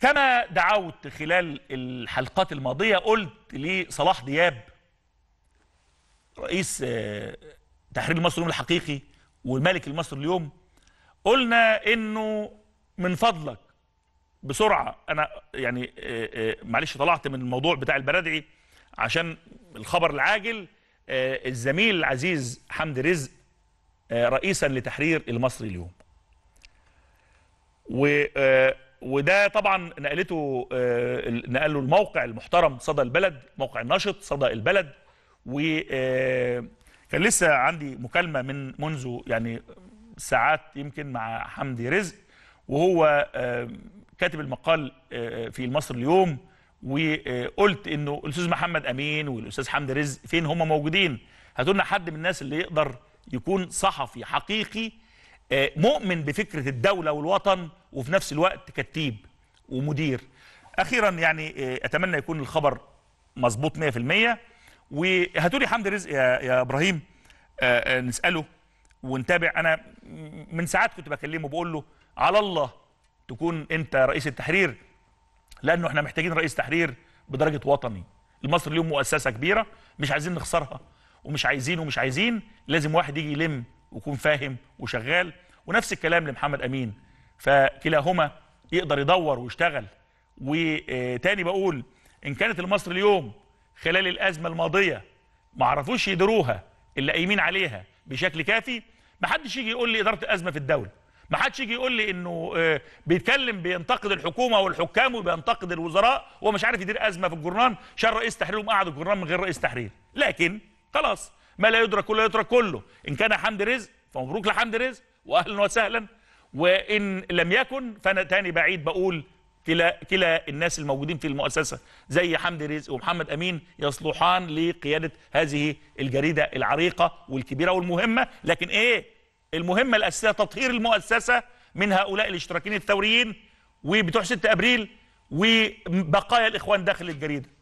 كما دعوت خلال الحلقات الماضية قلت لصلاح دياب رئيس آه، تحرير مصر اليوم الحقيقي والملك المصر اليوم قلنا انه من فضلك بسرعة انا يعني آه، آه، معلش طلعت من الموضوع بتاع البرادعي عشان الخبر العاجل الزميل العزيز حمد رزق رئيسا لتحرير المصري اليوم و وده طبعا نقلته آه، نقله الموقع المحترم صدى البلد موقع النشط صدى البلد وكان آه، لسه عندي مكالمه من منذ يعني ساعات يمكن مع حمدي رزق وهو آه، كاتب المقال في المصري اليوم وقلت انه الاستاذ محمد امين والاستاذ حمدي رزق فين هم موجودين هاتوا لنا حد من الناس اللي يقدر يكون صحفي حقيقي آه، مؤمن بفكرة الدولة والوطن وفي نفس الوقت كتيب ومدير أخيرا يعني آه، أتمنى يكون الخبر مظبوط 100% وهاتولي حمد رزق يا, يا إبراهيم آه، نسأله ونتابع أنا من ساعات كنت بكلمه بقول له على الله تكون أنت رئيس التحرير لأنه احنا محتاجين رئيس تحرير بدرجة وطني لمصر اليوم مؤسسة كبيرة مش عايزين نخسرها ومش عايزين ومش عايزين لازم واحد يجي يلم ويكون فاهم وشغال ونفس الكلام لمحمد امين فكلاهما يقدر يدور ويشتغل وتاني بقول ان كانت المصري اليوم خلال الازمه الماضيه ما عرفوش يديروها اللي قايمين عليها بشكل كافي ما حدش يجي يقول لي اداره الازمه في الدوله ما حدش يجي يقول لي انه آه، بيتكلم بينتقد الحكومه والحكام وبينتقد الوزراء ومش عارف يدير ازمه في الجرنان شال رئيس تحرير وقعد الجرنان من غير رئيس تحرير لكن خلاص ما لا يدرك كله يترك كله إن كان حمد رزق فمبروك لحمد رزق وأهلا وسهلا وإن لم يكن فأنا تاني بعيد بقول كلا, كلا الناس الموجودين في المؤسسة زي حمد رزق ومحمد أمين يصلحان لقيادة هذه الجريدة العريقة والكبيرة والمهمة لكن إيه المهمة الأساسية تطهير المؤسسة من هؤلاء الاشتراكيين الثوريين وبتوع 6 أبريل وبقايا الإخوان داخل الجريدة